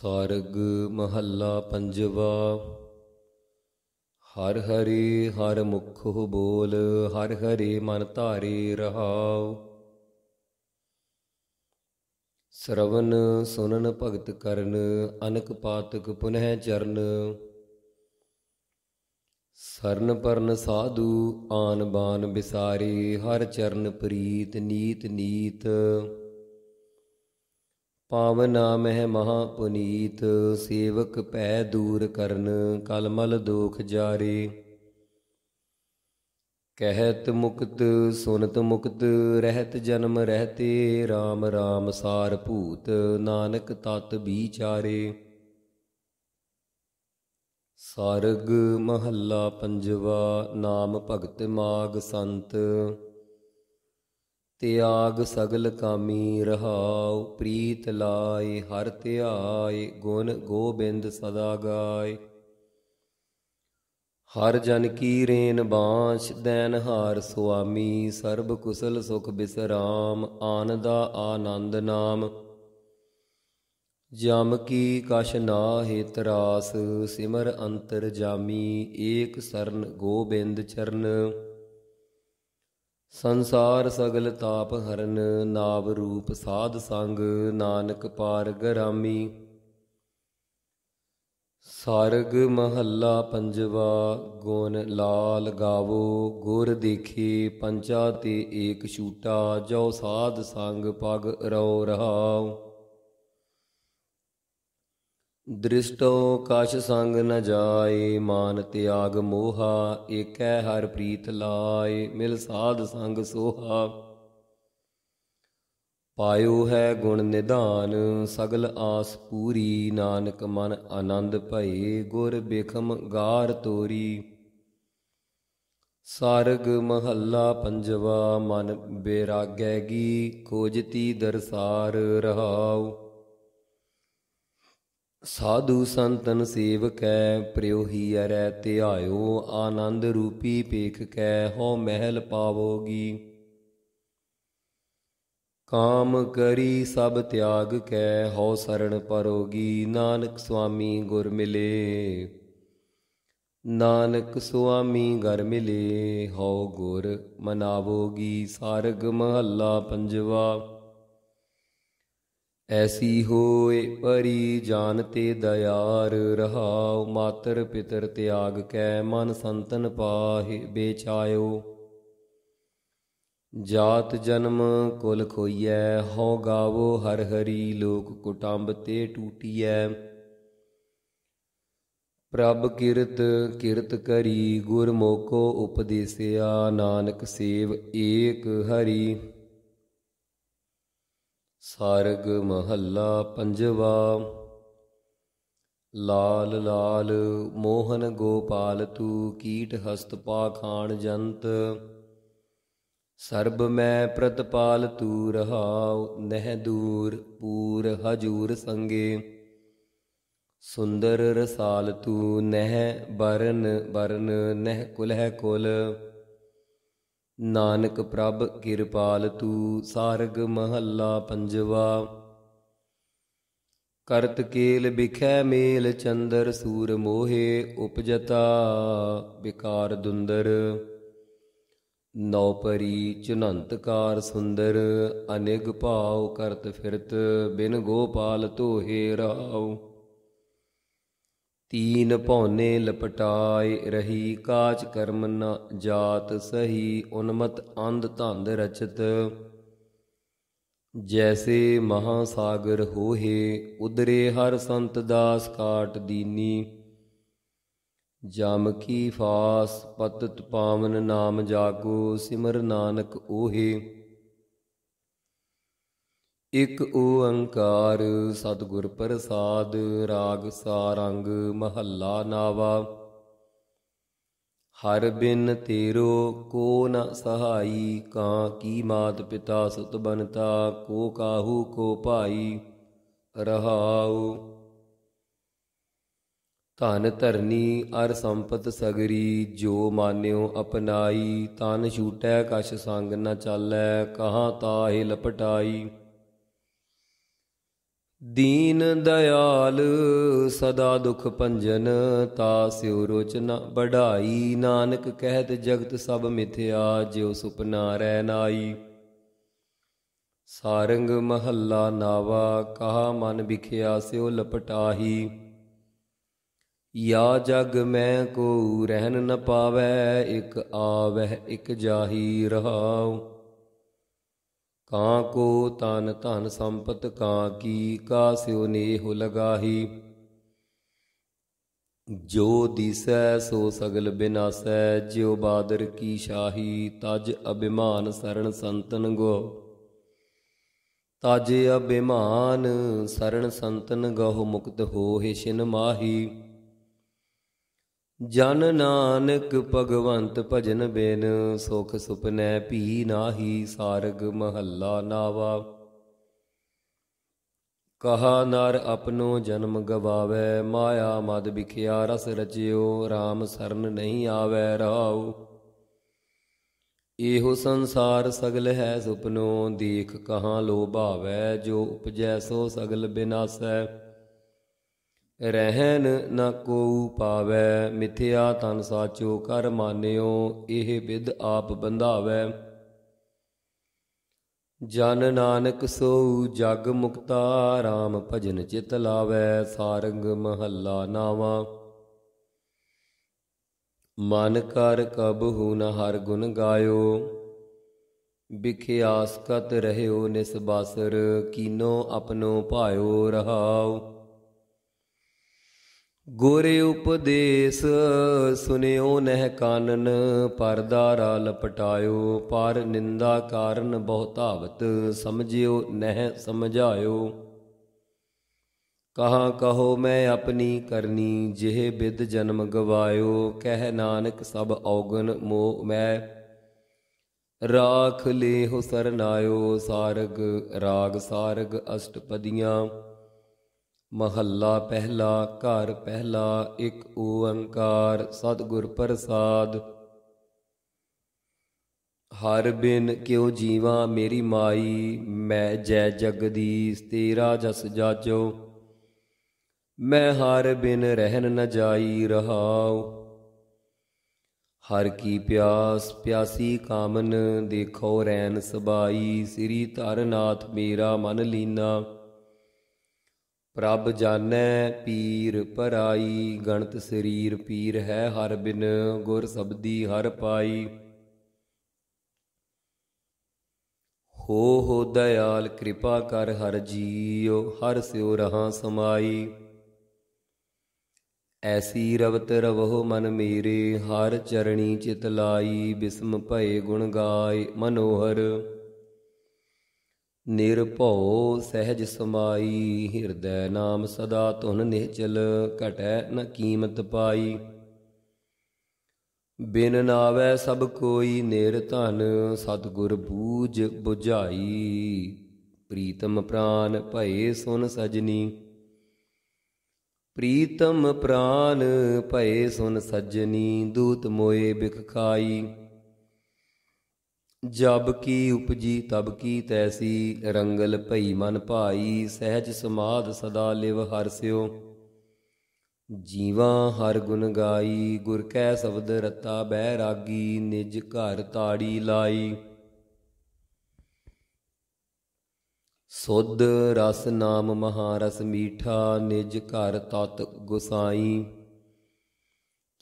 ਸਰਗ ਮਹੱਲਾ ਪੰਜਵਾ ਹਰ ਹਰੀ ਹਰ ਮੁਖ ਬੋਲ ਹਰ ਹਰੀ ਮਨ ਧਾਰੀ ਰਹਾਉ ਸਰਵਨ ਸੁਨਨ ਭਗਤ ਕਰਨ ਅਨਕ ਪਾਤਕ ਪੁਨਹ ਚਰਨ ਸਰਨ ਪਰਨ ਸਾਧੂ ਆਨ ਬਾਨ ਬਿਸਾਰੀ ਹਰ ਚਰਨ ਪ੍ਰੀਤ ਨੀਤ ਨੀਤ ਪਾਵਨ ਹੈ ਮਹਾ ਪੁਨੀਤ ਸੇਵਕ ਪੈ ਦੂਰ ਕਰਨ ਕਲਮਲ ਦੋਖ ਜਾਰੇ ਕਹਿਤ ਮੁਕਤ ਸੁਨਤ ਮੁਕਤ ਰਹਿਤ ਜਨਮ ਰਹਤੇ RAM RAM ਸਾਰ ਭੂਤ ਨਾਨਕ ਤਤ ਵਿਚਾਰੇ ਸਰਗ ਮਹੱਲਾ ਪੰਜਵਾ ਨਾਮ ਭਗਤ ਮਾਗ ਸੰਤ ਤਿਆਗ ਸਗਲ ਕਾਮੀ ਰਹਾਉ ਪ੍ਰੀਤ ਲਾਏ ਹਰ ਧਿਆਏ ਗੁਣ ਗੋਬਿੰਦ ਸਦਾ ਗਾਏ ਹਰ ਜਨ ਕੀ ਰੇਨ ਬਾਂਛ ਦੈਨ ਹਾਰ ਸੁਆਮੀ ਸਰਬ ਕੁਸਲ ਸੁਖ ਬਿਸਰਾਮ ਆਨਦਾ ਆਨੰਦ ਨਾਮ ਜਮ ਕੀ ਕਛ ਨਾ ਹੈ ਤਰਾਸ ਸਿਮਰ ਅੰਤਰ ਜਾਮੀ ਏਕ ਸਰਨ ਗੋਬਿੰਦ ਚਰਨ ਸੰਸਾਰ ਸਗਲ ਤਾਪ ਹਰਨ ਨਾਵ ਰੂਪ ਸਾਧ ਸੰਗ ਨਾਨਕ ਪਾਰ ਗਰਾਮੀ ਸਾਰਗ ਮਹੱਲਾ ਪੰਜਵਾ ਗੁਣ ਲਾਲ ਗਾਵੋ ਗੁਰ ਦੇਖੇ ਪੰਚਾ ਤੇ ਏਕ ਛੂਟਾ ਜੋ ਸਾਧ ਸੰਗ ਪਗ ਰਉ ਰਹਾਉ ਦ੍ਰਿਸ਼ਟੋ ਕਾਸ਼ ਸੰਗ ਨ ਜਾਏ ਮਾਨ ਤਿਆਗ ਮੋਹਾ ਏਕੈ ਹਰ ਪ੍ਰੀਤ ਲਾਏ ਮਿਲ ਸਾਧ ਸੰਗ ਸੋਹਾ ਪਾਇਓ ਹੈ ਗੁਣ ਨਿਧਾਨ ਸਗਲ ਆਸ ਪੂਰੀ ਨਾਨਕ ਮਨ ਆਨੰਦ ਭਏ ਗੁਰ ਬਿਖਮ ਗਾਰ ਤੋਰੀ ਸਾਰਗ ਮਹੱਲਾ ਪੰਜਵਾ ਮਨ ਬੇਰਾਗੈ ਗੀ ਕੋਜਤੀ ਦਰਸਾਰ ਰਹਾਉ ਸਾਧੂ ਸੰਤਨ ਸੇਵਕੈ ਪ੍ਰਯੋਹੀ ਅਰੈ ਧਿਆਇਓ ਆਨੰਦ ਰੂਪੀ ਪੇਖ ਕੈ ਹਉ ਮਹਿਲ ਪਾਵੋਗੀ ਕਾਮ ਕਰੀ ਸਭ ਤਿਆਗ ਕੈ ਹਉ ਸਰਣ ਪਰੋਗੀ ਨਾਨਕ ਸੁਆਮੀ ਗੁਰ ਮਿਲੇ ਨਾਨਕ ਸੁਆਮੀ ਘਰ ਮਿਲੇ ਹਉ ਗੁਰ ਮਨਾਵੋਗੀ ਸਾਰਗ ਮਹੱਲਾ ਪੰਜਵਾ ਐਸੀ ਹੋਏ ਪਰੀ ਜਾਨ ਤੇ ਦਇਆਰ ਰਹਾਉ ਮਾਤਰ ਪਿਤਰ ਤਿਆਗ ਕੈ ਮਨ ਸੰਤਨ ਪਾਹਿ ਬੇਚਾਇਓ ਜਾਤ ਜਨਮ ਕੁਲ ਖੋਈਐ ਹਉ ਗਾਵੋ ਹਰ ਹਰੀ ਲੋਕ ਕੁਟੰਬ ਤੇ ਟੂਟੀਐ ਪ੍ਰਭ ਕਿਰਤ ਕਿਰਤ ਕਰੀ ਗੁਰ ਮੋਕੋ ਉਪਦੇਸਿਆ ਨਾਨਕ ਸੇਵ ਏਕ ਹਰੀ ਸਾਰਗ ਮਹੱਲਾ ਪੰਜਵਾ ਲਾਲ ਲਾਲ ਮੋਹਨ ਗੋਪਾਲ ਤੂ ਕੀਟ ਹਸਤ ਪਾ ਖਾਣ ਜੰਤ ਸਰਬ ਮੈਂ ਪ੍ਰਤਪਾਲ ਤੂ ਰਹਾਉ ਨਹਿ ਦੂਰ ਪੂਰ ਹਜੂਰ ਸੰਗੇ ਸੁੰਦਰ ਰਸਾਲ ਤੂ ਨਹਿ ਬਰਨ ਬਰਨ ਨਹਿ ਕੁਲਹਿ ਕੁਲ ਹੈ ਨਾਨਕ ਪ੍ਰਭ ਕਿਰਪਾਲ ਤੂ ਸਾਰਗ ਮਹੱਲਾ ਪੰਜਵਾ ਕਰਤ ਕੇਲ ਬਿਖੈ ਮੇਲ ਚੰਦਰ ਸੂਰ ਮੋਹੇ ਉਪਜਤਾ ਵਿਕਾਰ ਦੁੰਦਰ ਨੌਪਰੀ ਚੁਨੰਤਕਾਰ ਸੁੰਦਰ ਅਨਿਗ ਭਾਉ ਕਰਤ ਫਿਰਤ ਬਿਨ ਗੋਪਾਲ ਤੋਹੇ ਰਾਉ ਤੀਨ ਭੌਨੇ ਲਪਟਾਏ ਰਹੀ ਕਾਚ ਕਰਮ ਨਾ ਜਾਤ ਸਹੀ ਉਨਮਤ ਅੰਧ ਧੰਦ ਰਚਤ ਜੈਸੇ ਮਹਾ ਸਾਗਰ ਹੋਹੇ ਉਦਰੇ ਹਰ ਸੰਤ ਦਾਸ ਕਾਟ ਦੀਨੀ ਜਮ ਕੀ ਫਾਸ ਪਤਤ ਪਾਵਨ ਨਾਮ ਜਾਗੋ ਸਿਮਰ ਨਾਨਕ ਓਹੇ ਇਕ ਓੰਕਾਰ ਸਤਿਗੁਰ ਪ੍ਰਸਾਦ ਰਾਗ ਸਾਰੰਗ ਮਹੱਲਾ ਨਾਵਾ ਹਰ ਬਿਨ ਤੇਰੋ ਕੋ ਨ ਸਹਾਈ ਕਾਂ ਕੀ ਮਾਤ ਪਿਤਾ ਸੁਤ ਬਨਤਾ ਕੋ ਕਾਹੂ ਕੋ ਭਾਈ ਰਹਾਉ ਧਨ ਧਰਨੀ ਅਰ ਸੰਪਤ ਸਗਰੀ ਜੋ ਮਾਨਿਓ ਅਪਨਾਈ ਤਨ ਛੂਟੈ ਕਛ ਸੰਗ ਨ ਚਾਲੈ ਕਹਾ ਤਾਹਿ ਲਪਟਾਈ ਦੀਨ ਦਇਆਲ ਸਦਾ ਦੁਖ ਭੰਜਨ ਤਾਸਿਉ ਰੋਚਨਾ ਬੜਾਈ ਨਾਨਕ ਕਹਿਤ ਜਗਤ ਸਭ ਮਿਥਿਆ ਜਿਉ ਸੁਪਨਾ ਰਹਿ ਨਾਈ ਸਾਰੰਗ ਮਹੱਲਾ ਨਾਵਾ ਕਹਾ ਮਨ ਵਿਖਿਆ ਸਿਉ ਲਪਟਾਹੀ ਯਾ ਜਗ ਮੈਂ ਕੋ ਰਹਿਨ ਨ ਪਾਵੇ ਇਕ ਆਵਹਿ ਇਕ ਜਾਹੀ ਰਹਾਉ ਕਾਂ ਕੋ ਤਨ ਧਨ ਸੰਪਤ ਕਾਂ ਕੀ ਕਾ ਸਿਉ ਨੇਹ ਲਗਾਹੀ ਜੋ ਦਿਸੈ ਸੋ ਸਗਲ ਬਿਨਾਸੈ ਜਿਉ ਬਾਦਰ ਕੀ ਸ਼ਾਹੀ ਤਜ ਅਭਿਮਾਨ ਸਰਣ ਸੰਤਨ ਗੋ ਤਜ ਅਭਿਮਾਨ ਸਰਣ ਸੰਤਨ ਗਹੁ ਮੁਕਤ ਹੋਹਿ ਸ਼ਿਨ ਮਾਹੀ ਜਨ ਨਾਨਕ ਭਗਵੰਤ ਭਜਨ ਬਿਨ ਸੁਖ ਸੁਪਨੈ ਭੀ ਨਾਹੀ ਸਾਰਗ ਮਹੱਲਾ ਨਾਵਾ ਕਹਾ ਨਰ ਆਪਣੋ ਜਨਮ ਗਵਾਵੇ ਮਾਇਆ ਮਦ ਵਿਖਿਆ ਰਸ ਰਚਿਓ RAM ਸਰਨ ਨਹੀਂ ਆਵੇ ਰਾਉ ਇਹੋ ਸੰਸਾਰ ਸਗਲ ਹੈ ਸੁਪਨੋ ਦੇਖ ਕਹਾਂ ਲੋਭਾਵੇ ਜੋ ਉਪਜੈ ਸੋ ਸਗਲ ਬਿਨਾਸੈ ਰਹਿਨ ਨ ਕੋਉ ਪਾਵੈ ਮਿਥਿਆ ਤਨ ਸਾਚੋ ਕਰ ਮਾਨਿਓ ਇਹ ਵਿਦ ਆਪ ਬੰਧਾਵੈ ਜਨ ਨਾਨਕ ਸੋਉ ਜਗ ਮੁਕਤਾ RAM ਭਜਨ ਚਿਤ ਲਾਵੈ ਸਾਰੰਗ ਮਹੱਲਾ ਨਾਵਾ ਮਨ ਕਰ ਕਬ ਹੂ ਨ ਹਰ ਗੁਣ ਗਾਇਓ ਬਿਖਿਆਸਕਤ ਰਹਿਓ ਨਿਸਬਾਸਰ ਕੀਨੋ ਆਪਣੋ ਭਾਇਓ ਰਹਾਓ ਗੁਰ ਉਪਦੇਸ਼ ਸੁਨਿਓ ਨਹਿ ਕਾਨਨ ਪਰਦਾਰਾ ਲਪਟਾਇਓ ਪਰ ਨਿੰਦਾ ਕਾਰਨ ਬਹੁਤਾਵਤ ਸਮਝਿਓ ਨਹਿ ਸਮਝਾਇਓ ਕਹਾ ਕਹੋ ਮੈਂ ਆਪਣੀ ਕਰਨੀ ਜਿਹ ਬਿਦ ਜਨਮ ਗਵਾਇਓ ਕਹਿ ਨਾਨਕ ਸਭ ਔਗਨ ਮੋਹ ਮੈਂ ਰਾਖ ਲੇ ਹੋ ਸਰਨਾਇਓ ਸਾਰਗ ਰਾਗ ਸਾਰਗ ਅਸ਼ਟਪਦੀਆਂ ਮਹੱਲਾ ਪਹਿਲਾ ਘਰ ਪਹਿਲਾ ਇੱਕ ਓੰਕਾਰ ਸਤਿਗੁਰ ਪ੍ਰਸਾਦ ਹਰ ਬਿਨ ਕਿਉ ਜੀਵਾ ਮੇਰੀ ਮਾਈ ਮੈਂ ਜੈ ਜਗਦੀਸ਼ ਤੇਰਾ ਜਸ ਜਾਜੋ ਮੈਂ ਹਰ ਬਿਨ ਰਹਿਨ ਨ ਜਾਈ ਰਹਾਉ ਹਰ ਕੀ ਪਿਆਸ ਪਿਆਸੀ ਕਾਮਨ ਦੇਖੋ ਰੈਨ ਸਬਾਈ ਸ੍ਰੀ ਧਰਨਾਥ ਮੇਰਾ ਮਨ ਲੀਨਾ ਪ੍ਰਭ ਜਾਣੈ ਪੀਰ ਪਰਾਈ ਗਣਤ ਸਰੀਰ ਪੀਰ ਹੈ ਹਰ ਬਿਨ ਗੁਰ ਸਬਦੀ ਹਰ ਪਾਈ ਹੋ ਹੋ ਦਇਆਲ ਕਿਰਪਾ ਕਰ ਹਰ ਜੀਉ ਹਰ ਸਿਉ ਰਹਾ ਸਮਾਈ ਐਸੀ ਰਵਤ ਰਵਹੁ ਮਨ ਮੇਰੇ ਹਰ ਚਰਣੀ ਚਿਤ ਲਾਈ ਬਿਸਮ ਭਏ ਗੁਣ ਗਾਏ ਮਨੋਹਰ ਨਿਰਭਉ ਸਹਿਜ ਸਮਾਈ ਹਿਰਦੈ ਨਾਮ ਸਦਾ ਧੁਨ ਨਿਚਲ ਘਟੈ ਨ ਕੀਮਤ ਪਾਈ ਬਿਨ ਨਾਵੇ ਸਭ ਕੋਈ ਨਿਰ ਧਨ ਸਤਗੁਰ ਬੂਝ 부ਝਾਈ ਪ੍ਰੀਤਮ ਪ੍ਰਾਨ ਭਏ ਸੁਨ ਸਜਨੀ ਪ੍ਰੀਤਮ ਪ੍ਰਾਨ ਭਏ ਸੁਨ ਸਜਨੀ ਦੂਤ ਮੋਏ ਬਿਖ ਜਬ ਕੀ ਉਪਜੀ ਤਬ ਕੀ ਤੈਸੀ ਰੰਗਲ ਭਈ ਮਨ ਭਾਈ ਸਹਿਜ ਸਮਾਦ ਸਦਾ ਲਿਵ ਹਰਸਿਓ ਜੀਵਾ ਹਰ ਗੁਣ ਗਾਈ ਗੁਰ ਕੈ ਸ਼ਬਦ ਰਤਾ ਬਹਿ ਰਾਗੀ ਨਿਜ ਘਰ ਤਾੜੀ ਲਾਈ ਸੁਧ ਰਸ ਨਾਮ ਮਹਾਰਸ ਮੀਠਾ ਨਿਜ ਘਰ ਤਤ ਗੁਸਾਈ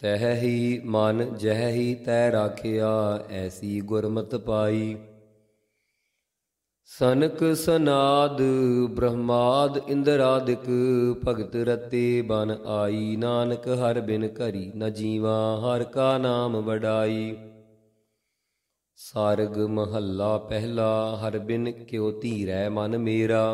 ਤਹਿ ਹੀ ਮਨ ਜਹ ਹੀ ਤੈ ਰਾਖਿਆ ਐਸੀ ਗੁਰਮਤ ਪਾਈ ਸਨਕ ਸਨਾਦ ਬ੍ਰਹਮਾਦ ਇੰਦਰਾਦਿਕ ਭਗਤ ਰਤੇ ਬਨ ਆਈ ਨਾਨਕ ਹਰ ਬਿਨ ਘਰੀ ਨ ਜੀਵਾ ਹਰ ਕਾ ਨਾਮ ਵਡਾਈ ਸਾਰਗ ਮਹੱਲਾ ਪਹਿਲਾ ਹਰ ਬਿਨ ਕਿਉ ਧੀਰੈ ਮਨ ਮੇਰਾ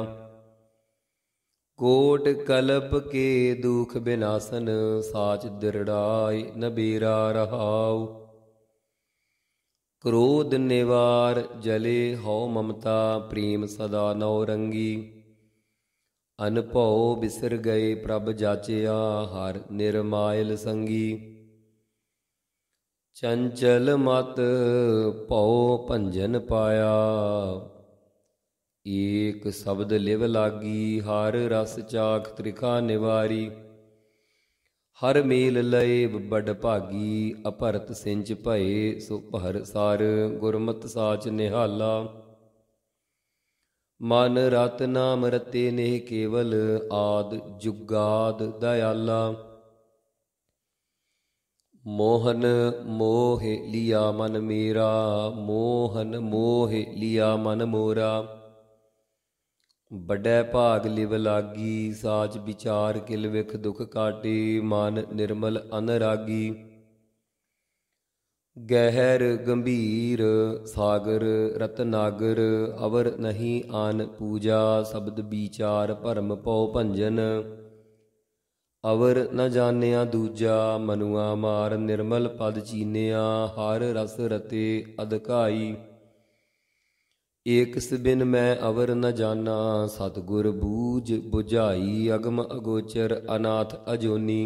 ਕੋਟ ਕਲਪ ਕੇ ਦੁਖ ਬਿਨਾਸਨ ਸਾਚ ਦਿਰੜਾਇ ਨਬੀਰਾ ਰਹਾਉ ਕ੍ਰੋਧ ਨਿਵਾਰ ਜਲੇ ਹਉ ਮਮਤਾ ਪ੍ਰੀਮ ਸਦਾ ਨਉ ਰੰਗੀ ਅਨਭਉ ਬਿਸਰ ਗਏ ਪ੍ਰਭ ਜਾਚਿਆ ਹਰ ਨਿਰਮਾਇਲ ਸੰਗੀ ਚੰਚਲ ਮਤ ਭਉ ਭੰਜਨ ਪਾਇਆ ਏਕ ਸ਼ਬਦ ਲਿਵ ਲਾਗੀ ਹਰ ਰਸ ਚਾਖ ਤ੍ਰਿਖਾ ਨਿਵਾਰੀ ਹਰ ਮੇਲ ਲਏ ਬੜ ਭਾਗੀ ਅਪਰਤ ਸਿੰਜ ਭਏ ਸੋ ਭਰ ਸਾਰ ਗੁਰਮਤਿ ਸਾਚ ਨਿਹਾਲਾ ਮਨ ਰਤ ਨਾਮ ਰਤੇ ਨੇ ਕੇਵਲ ਆਦ ਜੁਗਾਦ ਦਇਆਲਾ ਮੋਹਨ ਮੋਹ ਲਿਆ ਮਨ ਮੇਰਾ ਮੋਹਨ ਮੋਹ ਲਿਆ ਮਨ ਮੋਰਾ ਵੱਡੇ ਭਾਗ ਲਿਵ ਲਾਗੀ ਸਾਚ ਵਿਚਾਰ ਕਿਲ ਵਿਖ ਦੁਖ ਕਾਟੇ ਮਨ ਨਿਰਮਲ ਅਨਰਾਗੀ ਗਹਿਰ ਗੰਭੀਰ ਸਾਗਰ ਰਤਨਾਗਰ ਅਵਰ ਨਹੀਂ ਆਨ ਪੂਜਾ ਸ਼ਬਦ ਵਿਚਾਰ ਭਰਮ ਪਉ ਭੰਜਨ ਅਵਰ ਨ ਜਾਣਿਆ ਦੂਜਾ ਮਨੁਆ ਮਾਰ ਨਿਰਮਲ ਪਦ ਚੀਨਿਆ ਹਰ ਰਸ ਰਤੇ ਅਦਕਾਈ ਏਕਸ ਬਿਨ ਮੈਂ ਅਵਰ ਨ ਜਾਣਾ ਸਤਗੁਰ ਬੂਝ 부ਝਾਈ ਅਗਮ ਅਗੋਚਰ ਅਨਾਥ ਅਜੋਨੀ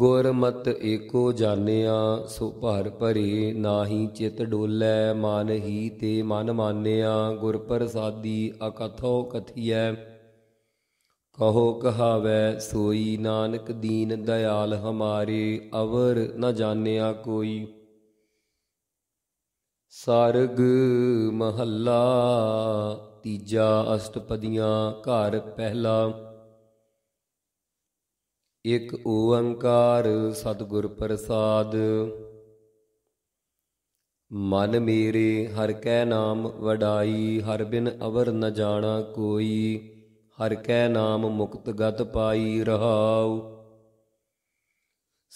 ਗੁਰ ਮਤ ਏਕੋ ਜਾਣਿਆ ਸੋ ਭਰ ਭਰੇ ਨਾਹੀ ਚਿਤ ਡੋਲੇ ਮਨ ਹੀ ਤੇ ਮਨ ਮਾਨਿਆ ਗੁਰ ਪ੍ਰਸਾਦੀ ਅਕਥੋ ਕਥੀਐ ਕਹੋ ਕਹਾਵੇ ਸੋਈ ਨਾਨਕ ਦੀਨ ਦਇਆਲ ਹਮਾਰੇ ਅਵਰ ਨ ਜਾਣਿਆ ਕੋਈ ਸਰਗ ਮਹੱਲਾ ਤੀਜਾ ਅਸ਼ਟਪਦੀਆਂ ਘਰ ਪਹਿਲਾ ਇਕ ਓੰਕਾਰ ਸਤਿਗੁਰ ਪ੍ਰਸਾਦ ਮਨ ਮੇਰੇ ਹਰ ਕੈ ਨਾਮ ਵਡਾਈ ਹਰ ਬਿਨ ਅਵਰ ਨ ਜਾਣਾ ਕੋਈ ਹਰ ਕੈ ਨਾਮ ਮੁਕਤ ਗਤ ਪਾਈ ਰਹਾਉ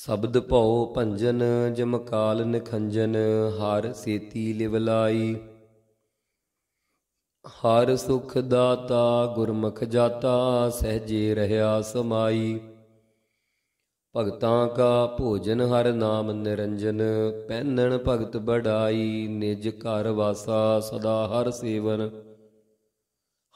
ਸ਼ਬਦ ਭਉ ਭੰਜਨ ਜਮਕਾਲ ਨਖੰਜਨ ਹਰ ਸੇਤੀ ਲਿਵਲਾਈ ਹਰ ਸੁਖ ਦਾਤਾ ਗੁਰਮੁਖ ਜਾਤਾ ਸਹਜੇ ਰਹਾ ਸਮਾਈ ਭਗਤਾਂ ਕਾ ਭੋਜਨ ਹਰ ਨਾਮ ਨਿਰੰਜਨ ਪੈਨਣ ਭਗਤ ਬੜਾਈ ਨਿਜ ਘਰ ਵਾਸਾ ਸਦਾ ਹਰ ਸੇਵਨ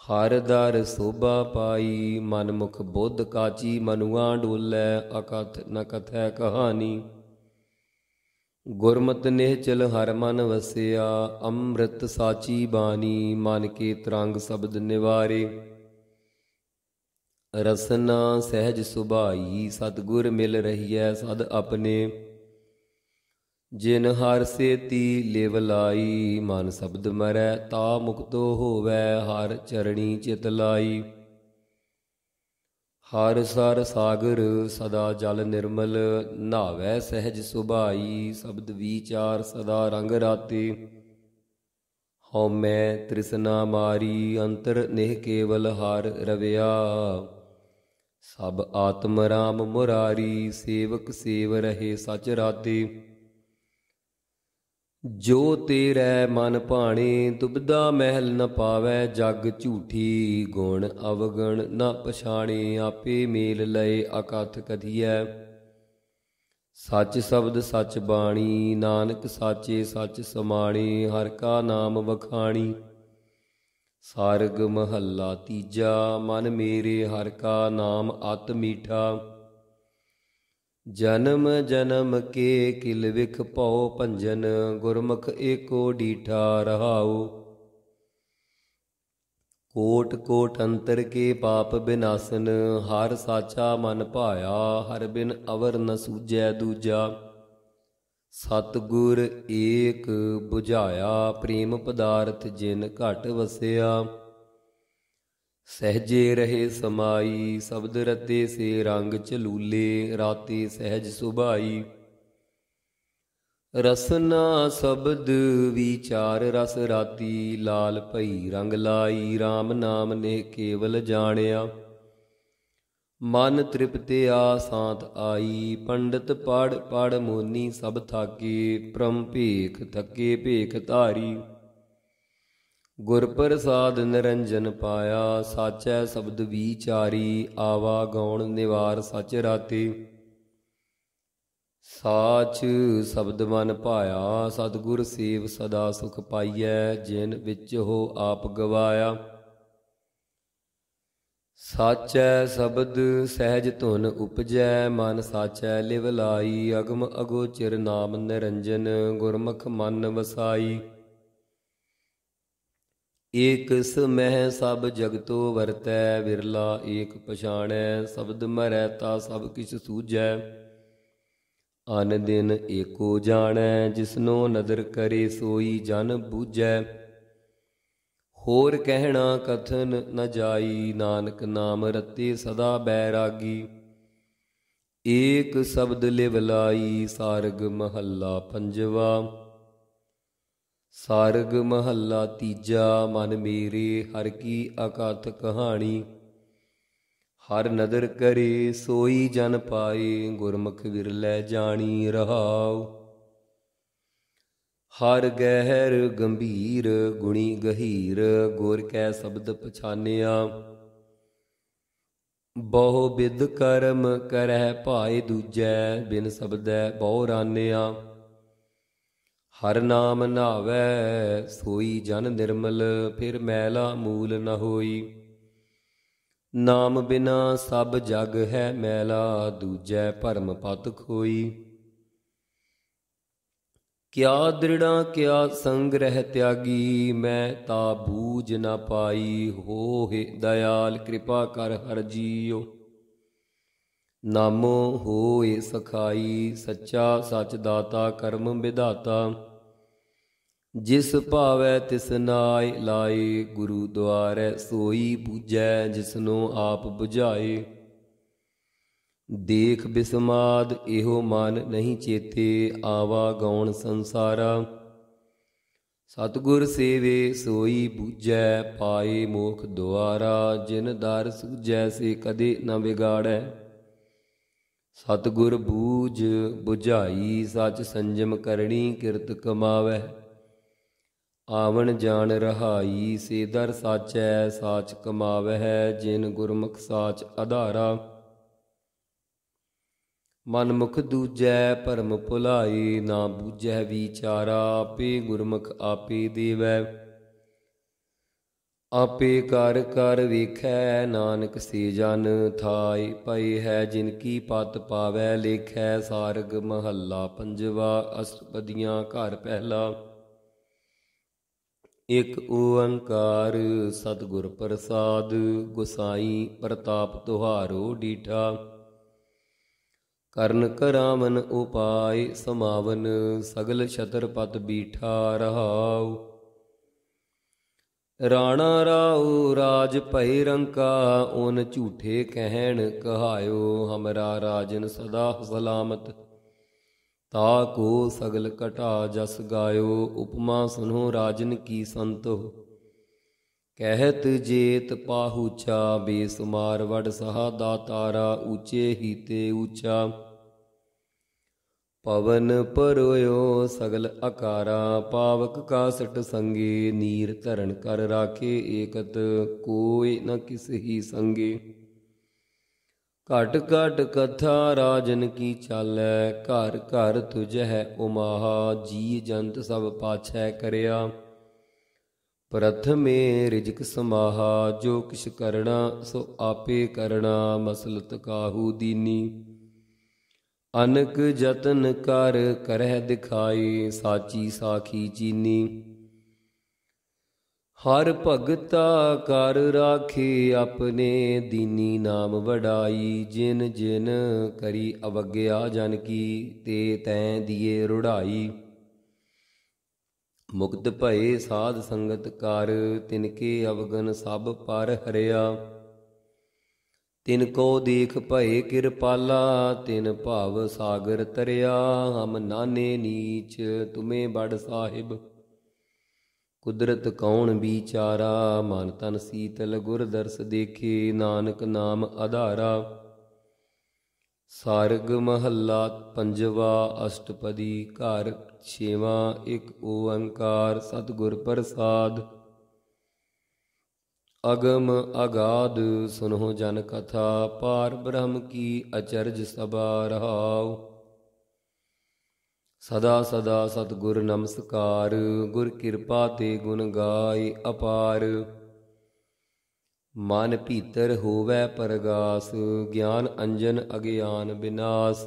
ਹਰ ਦਰ ਸੋਭਾ ਪਾਈ ਮਨਮੁਖ ਬੁੱਧ ਕਾਚੀ ਮਨੁਆ ਡੋਲੇ ਅਕਥ ਨ ਕਥੈ ਕਹਾਣੀ ਗੁਰਮਤਿ ਨੇ ਚਲ ਹਰ ਮਨ ਵਸਿਆ ਅੰਮ੍ਰਿਤ ਸਾਚੀ ਬਾਣੀ ਮਨ ਕੇ ਤਰੰਗ ਸ਼ਬਦ ਨਿਵਾਰੇ ਰਸਨਾ ਸਹਿਜ ਸੁਭਾਈ ਸਤਗੁਰ ਮਿਲ ਰਹੀਐ ਸਦ ਆਪਣੇ ਜਿਨ ਹਰ ਸੇਤੀ ਲੇਵ ਲਾਈ ਮਨ ਸ਼ਬਦ ਮਰੈ ਤਾ ਮੁਕਤੋ ਹੋਵੈ ਹਰ ਚਰਣੀ ਚਿਤ ਲਾਈ ਹਰ ਸਰ ਸਾਗਰ ਸਦਾ ਜਲ ਨਿਰਮਲ ਨਾਵੈ ਸਹਿਜ ਸੁਭਾਈ ਸ਼ਬਦ ਵਿਚਾਰ ਸਦਾ ਰੰਗ ਰਾਤੇ ਮੈਂ ਤ੍ਰਿਸ਼ਨਾ ਮਾਰੀ ਅੰਤਰ ਨਿਹ ਕੇਵਲ ਹਰ ਰਵਿਆ ਸਭ ਆਤਮ ਰਾਮ ਮੁਰਾਰੀ ਸੇਵਕ ਸੇਵ ਰਹੇ ਸਚ ਰਾਤੇ ਜੋ ਤੇਰੇ ਮਨ ਭਾਣੇ ਦੁਬਦਾ ਮਹਿਲ ਨ ਪਾਵੇ ਜਗ ਝੂਠੀ ਗੁਣ ਅਵਗਣ ਨ ਪਛਾਣੇ ਆਪੇ ਮੇਲ ਲਏ ਅਕਥ ਕਥੀਐ ਸੱਚ ਸ਼ਬਦ ਸੱਚ ਬਾਣੀ ਨਾਨਕ ਸਾਚੇ ਸੱਚ ਸਮਾਣੀ ਹਰ ਕਾ ਨਾਮ ਵਖਾਣੀ ਸਾਰਗ ਮਹੱਲਾ ਤੀਜਾ ਮਨ ਮੇਰੇ ਹਰ ਕਾ ਨਾਮ ਅਤ ਮੀਠਾ ਜਨਮ ਜਨਮ ਕੇ ਕਿਲ ਵਿਖ ਪਉ ਭੰਜਨ ਗੁਰਮੁਖ ਏਕੋ ਡੀਠਾ ਰਹਾਉ ਕੋਟ ਕੋਟ ਅੰਤਰ ਕੇ ਪਾਪ ਬਿਨਾਸਨ ਹਰ ਸਾਚਾ ਮਨ ਭਾਇਆ ਹਰ ਬਿਨ ਅਵਰ ਨ ਸੂਜੈ ਦੂਜਾ ਸਤ ਗੁਰ ਏਕ 부ਝਾਇਆ ਪ੍ਰੇਮ ਪਦਾਰਥ ਜਿਨ ਘਟ ਵਸਿਆ ਸਹਜੇ ਰਹੇ ਸਮਾਈ ਸ਼ਬਦ ਰਤੇ ਸੇ ਰੰਗ ਚਲੂਲੇ ਰਾਤੀ ਸਹਿਜ ਸੁਭਾਈ ਰਸਨਾ ਸ਼ਬਦ ਵਿਚਾਰ ਰਸ ਰਾਤੀ ਲਾਲ ਭਈ ਰੰਗ ਲਾਈ RAM ਨਾਮ ਨੇ ਕੇਵਲ ਜਾਣਿਆ ਮਨ ਤ੍ਰਿਪਤੇ ਆ ਸਾਤ ਆਈ ਪੰਡਤ ਪੜ ਪੜ ਮੋਨੀ ਸਭ ਥਾਕੇ ਪਰਮ ਭੇਖ ਥਕੇ ਭੇਖ ਧਾਰੀ ਗੁਰ ਪ੍ਰਸਾਦ ਨਿਰੰਜਨ ਪਾਇਆ ਸਾਚੈ ਸ਼ਬਦ ਵਿਚਾਰੀ ਆਵਾ ਗਾਉਣ ਨਿਵਾਰ ਸਚ ਰਾਤੀ ਸਾਚ ਸ਼ਬਦ ਮਨ ਪਾਇਆ ਸਤਗੁਰ ਸੇਵ ਸਦਾ ਸੁਖ ਪਾਈਐ ਜਿਨ ਵਿੱਚ ਹੋ ਆਪ ਗਵਾਇਆ ਸਾਚੈ ਸ਼ਬਦ ਸਹਿਜ ਧੁਨ ਉਪਜੈ ਮਨ ਸਾਚੈ ਲਿਵ ਲਾਈ ਅਗਮ ਅਗੋਚਰ ਨਾਮ ਨਿਰੰਜਨ ਗੁਰਮੁਖ ਮਨ ਵਸਾਈ ਇਕਸ ਮਹਿ ਸਭ ਜਗਤੋ ਵਰਤੈ ਵਿਰਲਾ ਏਕ ਪਛਾਣੈ ਸ਼ਬਦ ਮਰੈ ਤਾ ਸਭ ਕਿਛ ਸੂਝੈ ਅਨ ਦਿਨ ਏਕੋ ਜਾਣੈ ਜਿਸਨੋ ਨਦਰ ਕਰੇ ਸੋਈ ਜਨ ਬੂਝੈ ਹੋਰ ਕਹਿਣਾ ਕਥਨ ਨ ਜਾਈ ਨਾਨਕ ਨਾਮ ਰਤੇ ਸਦਾ ਬੈਰਾਗੀ ਏਕ ਸ਼ਬਦ ਲਿਵ ਲਾਈ ਸਾਰਗ ਮਹੱਲਾ ਪੰਜਵਾ ਸਾਰਗ ਮਹੱਲਾ ਤੀਜਾ ਮਨ ਮੇਰੇ ਹਰ ਕੀ ਅਕਾਥ ਕਹਾਣੀ ਹਰ ਨਦਰ ਕਰੇ ਸੋਈ ਜਨ ਪਾਏ ਗੁਰਮੁਖ ਵਿਰਲੇ ਜਾਣੀ ਰਹਾਉ ਹਰ ਗਹਿਰ ਗੰਭੀਰ ਗੁਣੀ ਗਹੀਰ ਗੁਰ ਕੈ ਸ਼ਬਦ ਪਛਾਨਿਆ ਬਹੁ ਬਿਦ ਕਰਮ ਕਰਹਿ ਭਾਏ ਦੂਜੈ ਬਿਨ ਸ਼ਬਦੈ ਬਹੁ ਰਾਨਿਆ ਹਰ ਨਾਮ ਨਾਵੇ ਸੋਈ ਜਨ ਨਿਰਮਲ ਫਿਰ ਮੈਲਾ ਮੂਲ ਨ ਹੋਈ ਨਾਮ ਬਿਨਾ ਸਭ ਜਗ ਹੈ ਮੈਲਾ ਦੂਜੈ ਭਰਮ ਪਤ ਖੋਈ ਕਿਆ ਦ੍ਰਿੜਾ ਕਿਆ ਸੰਗ ਰਹਿ ਤਿਆਗੀ ਮੈਂ ਤਾ ਬੂਜ ਨ ਪਾਈ ਹੋ ਹੈ ਦਇਆਲ ਕਿਰਪਾ ਕਰ ਹਰ ਜੀਓ ਨਾਮੋ ਹੋਏ ਸਖਾਈ ਸੱਚਾ ਸਚ ਦਾਤਾ ਕਰਮ ਵਿਧਾਤਾ ਜਿਸ ਭਾਵੈ ਤਿਸ ਨਾਇ ਲਾਏ ਗੁਰੂ ਦੁਆਰੈ ਸੋਈ 부ਜੈ ਜਿਸਨੋ ਆਪ 부ਝਾਏ ਦੇਖ ਬਿਸਮਾਦ ਇਹੋ ਮਨ ਨਹੀਂ ਚੇਤੇ ਆਵਾ ਗਉਣ ਸੰਸਾਰਾ ਸਤਗੁਰ ਸੇਵੇ ਸੋਈ 부ਝੈ ਪਾਏ ਮੋਖ ਦੁਆਰਾ ਜਿਨ ਦਰ ਸੁਜੈ ਸੇ ਕਦੇ ਨ ਵਿਗਾੜੈ ਸਤਗੁਰ ਬੂਝ 부ਝਾਈ ਸਚ ਸੰਜਮ ਕਰਣੀ ਕਿਰਤ ਕਮਾਵੇ ਆਵਣ ਜਾਣ ਰਹਾਈ ਸੇ ਦਰ ਸਾਚੈ ਸਾਚ ਕਮਾਵਹਿ ਜਿਨ ਗੁਰਮੁਖ ਸਾਚ ਆਧਾਰਾ ਮਨ ਮੁਖ ਦੂਜੈ ਪਰਮ ਭੁਲਾਈ ਨਾ ਬੂਝੈ ਵਿਚਾਰਾ ਆਪੇ ਗੁਰਮੁਖ ਆਪੇ ਦੇਵੈ ਆਪੇ ਕਰ ਕਰ ਵੇਖੈ ਨਾਨਕ ਸੇ ਜਨ ਥਾਈ ਪਈ ਹੈ ਜਿਨ ਕੀ ਪਤ ਪਾਵੈ ਲੇਖੈ ਸਾਰਗ ਮਹੱਲਾ ਪੰਜਵਾ ਅਸਪਦੀਆਂ ਘਰ ਪਹਿਲਾ ਇਕ ਓੰਕਾਰ ਸਤਿਗੁਰ ਪ੍ਰਸਾਦ ਗੁਸਾਈ ਪ੍ਰਤਾਪ ਤੁਹਾਰੋ ਡੀਠਾ ਕਰਨ ਕਰਾਵਨ ਉਪਾਏ ਸਮਾਵਨ ਸਗਲ ਛਤਰਪਤ ਬੀਠਾ ਰਹਾਉ ਰਾਣਾ ਰਾਉ ਰਾਜ ਭੈ ਰੰਕਾ ਓਨ ਝੂਠੇ ਕਹਿਣ ਕਹਾਇਓ ਹਮਰਾ ਰਾਜਨ ਸਦਾ ਸਲਾਮਤ ਤਾ ਕੋ ਸਗਲ ਘਟਾ ਜਸ ਗਾਇਓ ਉਪਮਾ ਸੁਨੋ ਰਾਜਨ ਕੀ ਸੰਤੋ ਕਹਿਤ ਜੇਤ ਪਾਹੂਚਾ ਬੇਸਮਾਰ ਵਡ ਸਹਾ ਦਾਤਾਰਾ ਉਚੇ ਹੀਤੇ ਉਚਾ ਪਵਨ ਪਰਉਯੋ ਸਗਲ ਅਕਾਰਾ ਪਾਵਕ ਕਾਸਟ ਸੰਗੇ ਨੀਰ ਧਰਨ ਕਰ ਰਾਖੇ ਏਕਤ ਕੋਈ ਨ ਕਿਸ ਹੀ ਸੰਗੇ ਘਟ ਘਟ ਕਥਾ ਰਾਜਨ ਕੀ ਚਾਲੈ ਘਰ ਘਰ ਤੁਜਹਿ ਉਮਾਹ ਜੀ ਜੰਤ ਸਭ ਪਾਛੈ ਕਰਿਆ ਪ੍ਰਥਮੇ ਰਿਜਕ ਸਮਾਹ ਜੋ ਕਿਛ ਕਰਣਾ ਸੋ ਆਪੇ ਕਰਣਾ ਮਸਲਤ ਕਾਹੂ ਦੀਨੀ ਅਨਕ ਜਤਨ ਕਰ ਕਰਹਿ ਦਿਖਾਈ ਸਾਚੀ ਸਾਖੀ ਜੀਨੀ ਹਰ ਭਗਤਾ ਕਰ ਰਾਖੇ ਆਪਣੇ ਦੀਨੀ ਨਾਮ ਵਡਾਈ ਜਿਨ ਜਿਨ ਕਰੀ ਅਵਗਿਆ ਜਨ ਕੀ ਤੇ ਤੈ ਦੀਏ ਰੁੜਾਈ ਮੁਕਤ ਭਏ ਸਾਧ ਸੰਗਤ ਕਰ ਤਿਨ ਕੇ ਅਵਗਨ ਸਭ ਪਰ ਹਰਿਆ ਤਿਨ ਕੋ ਦੇਖ ਭਏ ਕਿਰਪਾਲਾ ਤਿਨ ਭਾਵ ਸਾਗਰ ਤਰਿਆ ਹਮ ਨਾਨੇ ਨੀਚ ਤੁਮੇ ਬੜ ਸਾਹਿਬ ਕੁਦਰਤ ਕੌਣ ਵਿਚਾਰਾ ਮਨ ਤਨ ਸੀਤਲ ਗੁਰ ਦਰਸ ਦੇਖੇ ਨਾਨਕ ਨਾਮ ਆਧਾਰਾ ਸਾਰਗ ਮਹੱਲਾ ਪੰਜਵਾ ਅਸ਼ਟਪਦੀ ਘਰ ਛੇਵਾਂ ਇੱਕ ਓੰਕਾਰ ਸਤਗੁਰ ਪ੍ਰਸਾਦ ਅਗਮ ਅਗਾਦ ਸੁਨੋ ਜਨ ਕਥਾ ਪਾਰ ਬ੍ਰਹਮ ਕੀ ਅਚਰਜ ਸਬਾ ਰਹਾਉ ਸਦਾ ਸਦਾ ਸਤਗੁਰ ਨਮਸਕਾਰ ਗੁਰ ਕਿਰਪਾ ਤੇ ਗੁਣ ਗਾਏ ਅਪਾਰ ਮਨ ਭੀਤਰ ਹੋਵੇ ਪਰਗਾਸ ਗਿਆਨ ਅੰਜਨ ਅਗਿਆਨ ਬਿਨਾਸ਼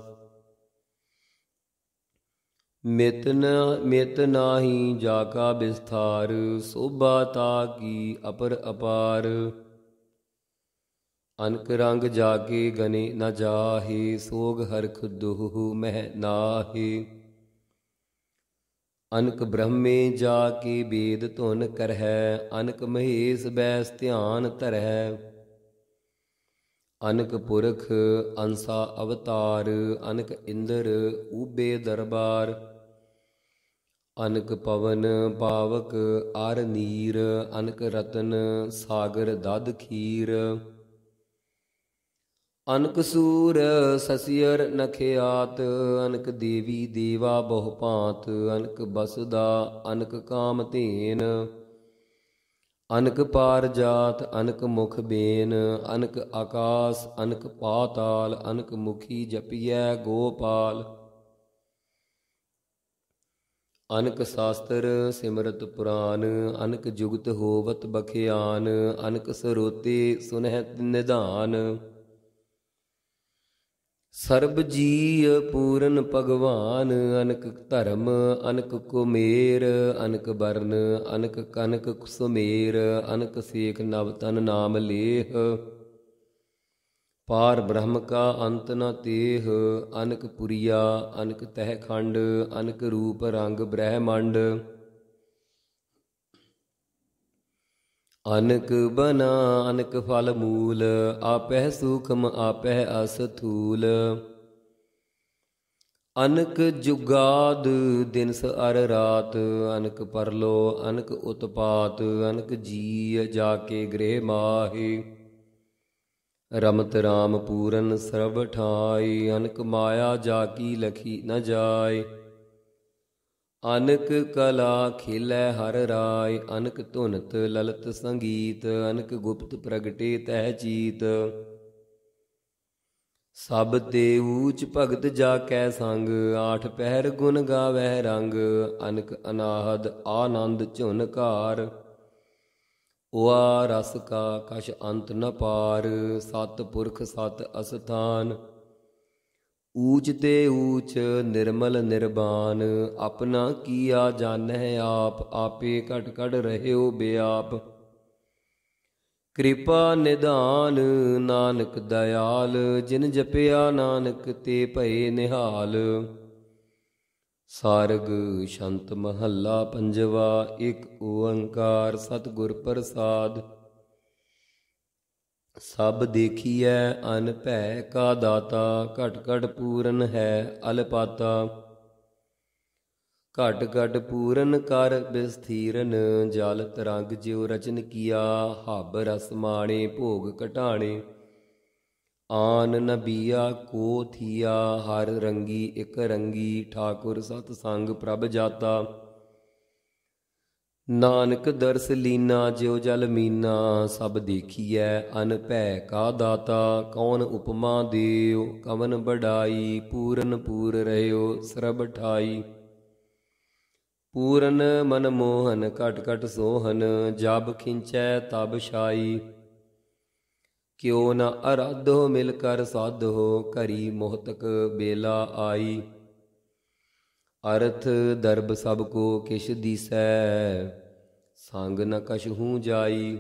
ਮਿਤਨ ਮਿਤ ਨਾਹੀ ਜਾ ਕਾ ਵਿਸਥਾਰ ਸੋਭਾ ਤਾ ਕੀ ਅਪਰ ਅਪਾਰ ਅਨਕ ਰੰਗ ਜਾ ਕੇ ਗਨੇ ਨਾ ਜਾਹੀ ਸੋਗ ਹਰਖ ਦੁਹੁ ਮਹਿ ਨਾਹੀ ਅਨਕ ਬ੍ਰਹਮੇ ਜਾ ਕੇ ਬੇਦ ਧੁਨ ਕਰਹਿ ਅਨਕ ਮਹੇਸ਼ ਬੈਸ ਧਿਆਨ ਧਰਹਿ ਅਨਕ ਪੁਰਖ ਅੰਸਾ ਅਵਤਾਰ ਅਨਕ ਇੰਦਰ ਊਬੇ ਦਰਬਾਰ ਅਨਕ ਪਵਨ ਪਾਵਕ ਅਰ ਨੀਰ ਅਨਕ ਰਤਨ ਸਾਗਰ ਦਦ ਖੀਰ ਅਨਕ ਸੂਰ ਸਸਿਅਰ ਨਖਿਆਤ ਅਨਕ ਦੇਵੀ ਦੇਵਾ ਬਹੁ ਭਾਂਤ ਅਨਕ ਬਸਦਾ ਅਨਕ ਕਾਮ ਧੇਨ ਅਨਕ ਪਾਰ ਜਾਤ ਅਨਕ ਮੁਖ ਬੇਨ ਅਨਕ ਆਕਾਸ ਅਨਕ ਪਾਤਾਲ ਅਨਕ ਮੁਖੀ ਜਪੀਐ ਗੋਪਾਲ ਅਨਕ ਸ਼ਾਸਤਰ ਸਿਮਰਤ ਪੁਰਾਨ ਅਨਕ ਜੁਗਤ ਹੋਵਤ ਬਖਿਆਨ ਅਨਕ ਸਰੋਤੇ ਸੁਨਹਿ ਨਿਧਾਨ ਸਰਬ ਜੀ ਪੂਰਨ ਭਗਵਾਨ ਅਨਕ ਧਰਮ ਅਨਕ ਕੁਮੇਰ ਅਨਕ ਬਰਨ ਅਨਕ ਕਨਕ ਸੁਮੇਰ ਅਨਕ ਸੇਖ ਨਵ ਤਨ ਨਾਮ ਲੇਹ ਪਾਰ ਬ੍ਰਹਮ ਕਾ ਅੰਤ ਨ ਤੇਹ ਅਨਕ ਪੁਰੀਆ ਅਨਕ ਤਹਿ ਖੰਡ ਅਨਕ ਰੂਪ ਰੰਗ ਬ੍ਰਹਮੰਡ ਅਨਕ ਬਨਾ ਅਨਕ ਫਲ ਮੂਲ ਆਪਹਿ ਸੂਖਮ ਆਪਹਿ ਅਸਥੂਲ ਅਨਕ ਜੁਗਾਦ ਦਿਨਸ ਅਰ ਰਾਤ ਅਨਕ ਪਰਲੋ ਅਨਕ ਉਤਪਾਤ ਅਨਕ ਜੀ ਜਾ ਕੇ ਗ੍ਰਹਿ ਮਾਹੀ ਰਮਤ ਰਾਮ ਪੂਰਨ ਸਰਬ ਠਾਈ ਅਨਕ ਮਾਇਆ ਜਾ ਕੀ ਲਖੀ ਨ ਜਾਏ ਅਨਕ ਕਲਾ ਖਿਲੈ ਹਰ ਰਾਇ ਅਨਕ ਧੁਨਤ ਲਲਤ ਸੰਗੀਤ ਅਨਕ ਗੁਪਤ ਪ੍ਰਗਟੇ ਤਹਿ ਚੀਤ ਸਭ ਤੇ ਊਚ ਭਗਤ ਜਾ ਕੈ ਸੰਗ ਆਠ ਪਹਿਰ ਗੁਣ ਗਾਵੇ ਰੰਗ ਅਨਕ ਅਨਾਹਦ ਆਨੰਦ ਝੁਨਕਾਰ ਉਆ ਰਸ ਕਾ ਕਛ ਅੰਤ ਨ ਪਾਰ ਸਤ ਪੁਰਖ ਸਤ ਅਸਥਾਨ ਊਚ ਤੇ ਊਚ ਨਿਰਮਲ ਨਿਰਬਾਨ ਆਪਣਾ ਕੀਆ ਜਾਣੈ ਆਪ ਆਪੇ ਘਟ ਘੜ ਰਹਿਓ ਬਿਆਪ ਕਿਰਪਾ ਨਿਧਾਨ ਨਾਨਕ ਦਇਆਲ ਜਿਨ ਜਪਿਆ ਨਾਨਕ ਤੇ ਭਏ ਨਿਹਾਲ ਸਾਰਗ ਸ਼ੰਤ ਮਹੱਲਾ ਪੰਜਵਾ ਇੱਕ ਓੰਕਾਰ ਸਤਿਗੁਰ ਪ੍ਰਸਾਦ ਸਭ ਦੇਖੀਐ ਅਨ ਭੈ ਕਾ ਦਾਤਾ ਘਟ ਘਟ ਪੂਰਨ ਹੈ ਅਲਪਾਤਾ ਘਟ ਘਟ ਪੂਰਨ ਕਰ ਬਿਸਥੀਰਨ ਜਲ ਤਰੰਗ ਜਿਉ ਰਚਨ ਕੀਆ ਹਬ ਰਸ ਮਾਣੇ ਭੋਗ ਘਟਾਣੇ ਆਨ ਨਬੀਆ ਕੋ ਥੀਆ ਹਰ ਰੰਗੀ ਇਕ ਰੰਗੀ ਠਾਕੁਰ ਸਤ ਸੰਗ ਪ੍ਰਭ ਜਾਤਾ ਨਾਨਕ ਦਰਸ ਲੀਨਾ ਜਿਉ ਜਲ ਮੀਨਾ ਸਭ ਦੇਖੀਐ ਅਨ ਭੈ ਕਾ ਦਾਤਾ ਕੌਣ ਉਪਮਾ ਦੇਉ ਕਵਨ ਬੜਾਈ ਪੂਰਨ ਪੂਰ ਰਹਿਓ ਸਰਬ ਠਾਈ ਪੂਰਨ ਮਨ ਮੋਹਨ ਘਟ ਘਟ ਸੋਹਨ ਜਬ ਖਿੰਚੈ ਤਬ ਛਾਈ ਕਿਉ ਨ ਅਰਾਧੋ ਮਿਲ ਕਰ ਸਾਧੋ ਕਰੀ ਮੋਹਤਕ ਬੇਲਾ ਆਈ ਅਰਥ ਦਰਬ ਸਭ ਕੋ ਕਿਛ ਦੀਸੈ ਸੰਗ ਨ ਹੂ ਜਾਈ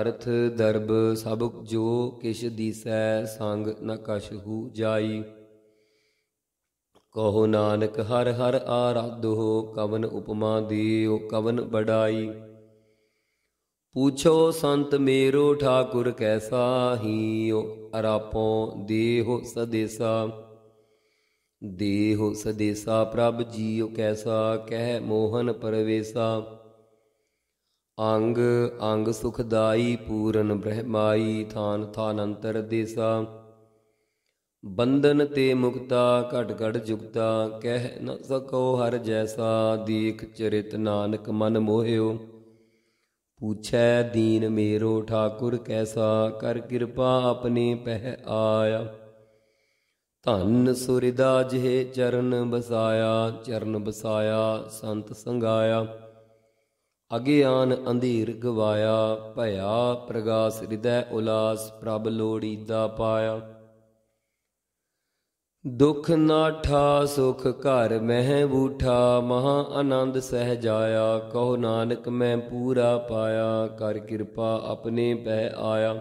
ਅਰਥ ਦਰਬ ਸਭ ਜੋ ਕਿਛ ਦੀਸੈ ਸੰਗ ਨ ਹੂ ਜਾਈ ਕਹੋ ਨਾਨਕ ਹਰ ਹਰ ਆਰਾਧੋ ਕਵਨ ਉਪਮਾ ਦਿਓ ਕਵਨ ਬੜਾਈ ਪੂਛੋ ਸੰਤ ਮੇਰੋ ਠਾਕੁਰ ਕੈਸਾ ਹੀਓ ਅਰਾਪੋ ਦੇਹ ਸਦੇਸਾ ਦੇਹ ਸਦੇਸਾ ਪ੍ਰਭ ਜੀਉ ਕੈਸਾ ਕਹਿ ਮੋਹਨ ਪਰਵੇਸਾ ਅੰਗ ਅੰਗ ਸੁਖਦਾਈ ਪੂਰਨ ਬ੍ਰਹਮਾਈ ਥਾਨ ਥਾਨ ਅੰਤਰ ਦੇਸਾ ਬੰਧਨ ਤੇ ਮੁਕਤਾ ਘਟ ਘਟ ਜੁਗਤਾ ਕਹਿ ਨ ਸਕੋ ਹਰ ਜੈਸਾ ਦੀਖ ਚਰਿਤ ਨਾਨਕ ਮਨ ਮੋਹਿਓ ਪੂਛੈ ਦੀਨ ਮੇਰੋ ਠਾਕੁਰ ਕੈਸਾ ਕਰ ਕਿਰਪਾ ਆਪਣੇ ਪਹਿ ਆਇਆ ਧੰਨ ਸੁਰਿਦਾ ਜਿਹੇ ਚਰਨ ਬਸਾਇਆ ਚਰਨ ਬਸਾਇਆ ਸੰਤ ਸੰਗਾਇਆ ਅਗਿਆਨ ਅੰਧੀਰ ਗਵਾਇਆ ਭਇਆ ਪ੍ਰਗਾਸ ਹਿਰਦੈ ਉਲਾਸ ਪ੍ਰਭ ਲੋੜੀਦਾ ਪਾਇਆ ਦੁਖ ਨਾਠਾ ਸੁਖ ਘਰ ਮਹਿ ਬੂਠਾ ਮਹਾ ਆਨੰਦ ਸਹਿ ਜਾਇਆ ਕਹੋ ਨਾਨਕ ਮੈਂ ਪੂਰਾ ਪਾਇਆ ਕਰ ਕਿਰਪਾ ਆਪਣੇ ਪੈ ਆਇਆ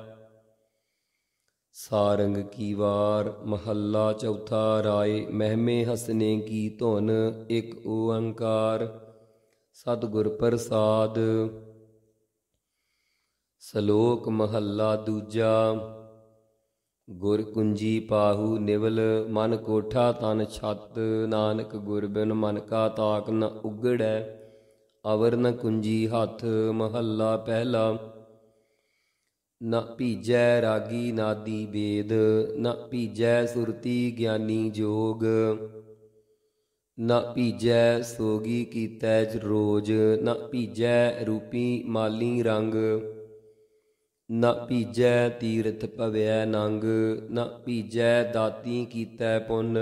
ਸਾਰੰਗ ਕੀ ਵਾਰ ਮਹੱਲਾ ਚੌਥਾ ਰਾਏ ਮਹਿਮੇ ਹਸਨੇ ਕੀ ਧੁਨ ਇੱਕ ਓੰਕਾਰ ਸਤਿਗੁਰ ਪ੍ਰਸਾਦ ਸ਼ਲੋਕ ਮਹੱਲਾ ਦੂਜਾ ਗੁਰ ਕੁੰਜੀ ਪਾਹੁ ਨਿਵਲ ਮਨ ਕੋਠਾ ਤਨ ਛਤ ਨਾਨਕ ਗੁਰ ਬਿਨ ਮਨ ਕਾ ਤਾਕ ਨ ਉਗੜੈ ਅਵਰ ਨ ਕੁੰਜੀ ਹੱਥ ਮਹੱਲਾ ਪਹਿਲਾ ਨ ਭੀਜੈ ਰਾਗੀ ਨਾਦੀ ਬੇਦ ਨ ਭੀਜੈ ਸੁਰਤੀ ਗਿਆਨੀ ਜੋਗ ਨ ਭੀਜੈ ਸੋਗੀ ਕੀਤੈ ਰੋਜ ਨ ਭੀਜੈ ਰੂਪੀ ਮਾਲੀ ਰੰਗ ਨ ਭੀਜੈ ਤੀਰਥ ਭਵੈ ਨੰਗ ਨ ਭੀਜੈ ਦਾਤੀ ਕੀਤੈ ਪੁੰਨ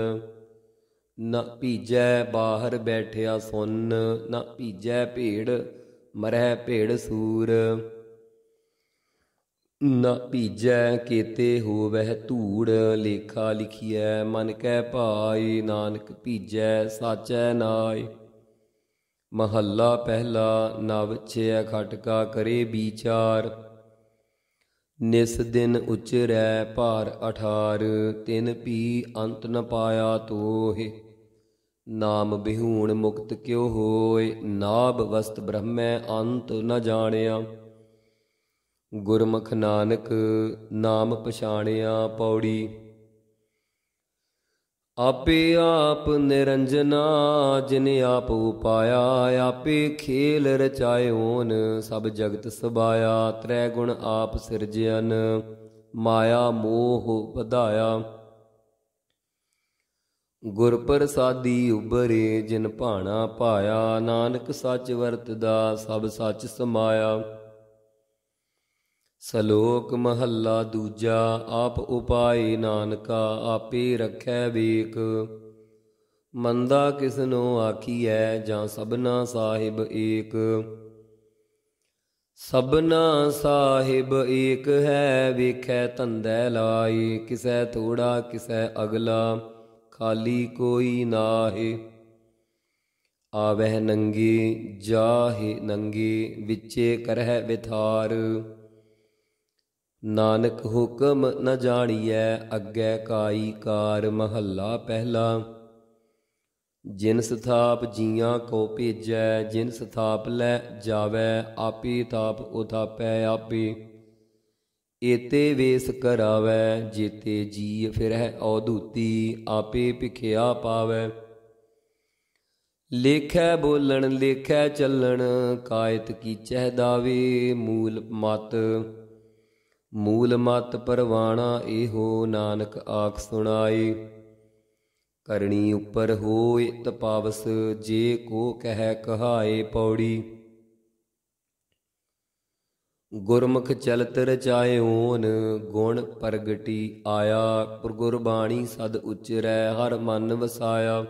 ਨ ਭੀਜੈ ਬਾਹਰ ਬੈਠਿਆ ਸੁੰਨ ਨ ਭੀਜੈ ਭੇੜ ਮਰਹਿ ਭੇੜ ਸੂਰ ਨ ਕੀਤੇ ਹੋ ਹੋਵਹਿ ਧੂੜ ਲੇਖਾ ਲਿਖੀਐ ਮਨ ਕੈ ਪਾਈ ਨਾਨਕ ਭੀਜੈ ਸਾਚੈ ਨਾਇ ਮਹੱਲਾ ਪਹਿਲਾ ਨਵ ਛੇ ਅਖਟਕਾ ਕਰੇ ਵਿਚਾਰ ਨਿਸ ਦਿਨ ਉਚਰੈ ਭਾਰ 18 ਤਿਨ ਪੀ ਅੰਤ ਨ ਪਾਇਆ ਤੋਹਿ ਨਾਮ ਬਿਹੂਣ ਮੁਕਤ ਕਿਉ ਹੋਏ ਨਾਭ ਵਸਤ ਬ੍ਰਹਮੈ ਅੰਤ ਨ ਜਾਣਿਆ ਗੁਰਮੁਖ ਨਾਨਕ ਨਾਮ ਪਛਾਣਿਆ ਪੌੜੀ ਆਪੇ ਆਪ ਨਿਰੰਜਨਾ ਜਿਨੇ ਆਪ ਉਪਾਇਆ ਆਪੇ ਖੇਲ ਰਚਾਇਓਨ ਸਭ ਜਗਤ ਸਬਾਇਆ ਤ੍ਰੈ ਗੁਣ ਆਪ ਸਿਰਜਿਆਨ ਮਾਇਆ ਮੋਹ ਵਧਾਇਆ ਗੁਰ ਪ੍ਰਸਾਦੀ ਉਬਰੇ ਜਿਨ ਭਾਣਾ ਪਾਇਆ ਨਾਨਕ ਸੱਚ ਵਰਤਦਾ ਸਭ ਸੱਚ ਸਮਾਇਆ ਸਲੋਕ ਮਹੱਲਾ ਦੂਜਾ ਆਪ ਉਪਾਏ ਨਾਨਕਾ ਆਪੇ ਰਖੈ ਵੇਕ ਮੰਦਾ ਕਿਸਨੋ ਆਖੀਐ ਜਾਂ ਸਬਨਾ ਸਾਹਿਬ ਏਕ ਸਬਨਾ ਸਾਹਿਬ ਏਕ ਹੈ ਵੇਖੈ ਤੰਦੈ ਲਾਈ ਕਿਸੈ ਥੋੜਾ ਕਿਸੈ ਅਗਲਾ ਖਾਲੀ ਕੋਈ ਨਾਹੀ ਆਵਹਿ ਨੰਗੀ ਜਾਹੇ ਨੰਗੀ ਵਿਚੇ ਕਰਹਿ ਵਿਥਾਰ ਨਾਨਕ ਹੁਕਮ ਨ ਜਾਣੀਐ ਅੱਗੇ ਕਾਈ ਕਾਰ ਮਹੱਲਾ ਪਹਿਲਾ ਜਿਨ ਸਥਾਪ ਜੀਆਂ ਕੋ ਭੇਜੈ ਜਿਨ ਸਥਾਪ ਲੈ ਜਾਵੇ ਆਪੇ ਤਾਪ ਉਥਾਪੈ ਆਪੇ ਏਤੇ ਵੇਸ ਕਰਾਵੇ ਜੀਤੇ ਜੀ ਫਿਰਹਿ ਔਦੂਤੀ ਆਪੇ ਭਿਖਿਆ ਪਾਵੇ ਲੇਖੈ ਬੋਲਣ ਲੇਖੈ ਚੱਲਣ ਕਾਇਤ ਚਹਿ ਦਾਵੇ ਮੂਲ ਮਤ ਮੂਲ ਮਤ ਪਰਵਾਣਾ ਇਹੋ ਨਾਨਕ ਆਖ ਸੁਣਾਏ ਕਰਣੀ ਉੱਪਰ ਹੋਏ ਤਪਾਵਸ ਜੇ ਕੋ ਕਹਿ ਕਹਾਏ ਪੌੜੀ ਗੁਰਮੁਖ ਚਲਤ ਰਚਾਏ ਓਨ ਗੁਣ ਪ੍ਰਗਟੀ ਆਇਆ ਬਾਣੀ ਸਦ ਉਚਰੈ ਹਰ ਮਨ ਵਸਾਇਆ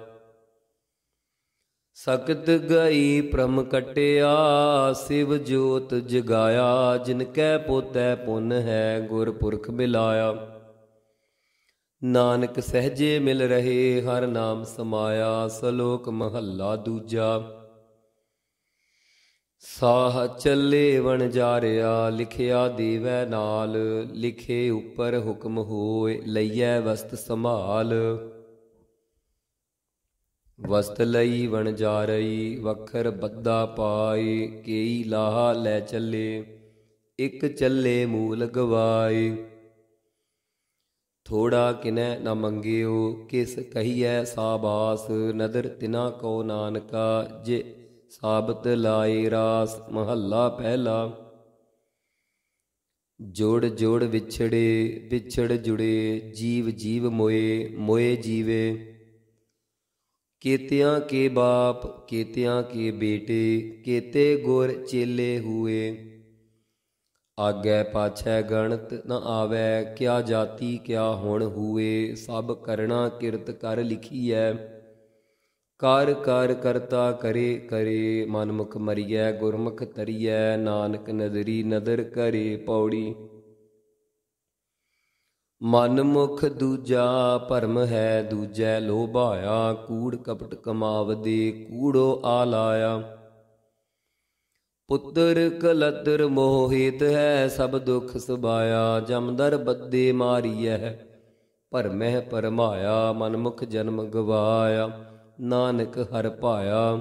ਸਕਤ ਗਈ ਪ੍ਰਮ ਕਟਿਆ ਸਿਵ ਜੋਤ ਜਗਾਇਆ ਜਿਨ ਕੈ ਪੋਤੈ ਪੁੰਨ ਹੈ ਗੁਰ ਪੁਰਖ ਮਿਲਾਇਆ ਨਾਨਕ ਸਹਜੇ ਮਿਲ ਰਹੇ ਹਰ ਨਾਮ ਸਮਾਇਆ ਸਲੋਕ ਮਹੱਲਾ ਦੂਜਾ ਸਾਹ ਚੱਲੇ ਵਣ ਜਾਰਿਆ ਲਿਖਿਆ ਦੇਵੈ ਨਾਲ ਲਿਖੇ ਉੱਪਰ ਹੁਕਮ ਹੋਏ ਲਈਐ ਵਸਤ ਸੰਭਾਲ ਵਸਤ ਲਈ ਵਣ ਜਾ ਰਹੀ ਵਖਰ ਬੱਦਾ ਪਾਏ ਕੇਈ ਲਾਹ ਲੈ ਚੱਲੇ ਇਕ ਚੱਲੇ ਮੂਲ ਗਵਾਏ ਥੋੜਾ ਕਿਨੈ ਨ ਮੰਗਿਓ ਕਿਸ ਕਹੀਐ ਸਾਬਾਸ ਨਦਰ ਤਿਨਾ ਕੋ ਨਾਨਕਾ ਜੇ ਸਾਬਤ ਲਾਏ ਰਾਸ ਮਹੱਲਾ ਪਹਿਲਾ ਜੋੜ ਜੋੜ ਵਿਛੜੇ ਵਿਛੜ ਜੁੜੇ ਜੀਵ ਜੀਵ ਮੋਏ ਮੋਏ ਜੀਵੇ केतिया के बाप केतिया के बेटे केते गुर चेले हुए आगे पाछै गणत न आवे क्या जाति क्या हुण हुए सब करना किरत कर लिखी है ਕਰ ਕਰ ਕਰਤਾ ਕਰੇ ਕਰੇ ਮਨਮੁਖ ਮਰੀਐ ਗੁਰਮੁਖ ਤਰੀਐ ਨਾਨਕ ਨਦਰੀ ਨਦਰ ਕਰੇ ਪੌੜੀ ਮਨ ਮੁਖ ਦੂਜਾ ਭਰਮ ਹੈ ਦੂਜੈ ਲੋਭਾਇਆ ਕੂੜ ਕਪਟ ਕਮਾਵਦੇ ਕੂੜੋ ਆਲਾਇਆ ਪੁੱਤਰ ਕਲਤਰ ਮੋਹਿਤ ਹੈ ਸਭ ਦੁਖ ਸੁਭਾਇਆ ਜਮਦਰ ਬੱਦੇ ਮਾਰੀਐ ਭਰਮਹਿ ਪਰਮਾਇਆ ਮਨ ਮੁਖ ਜਨਮ ਗਵਾਇਆ ਨਾਨਕ ਹਰ ਪਾਇਆ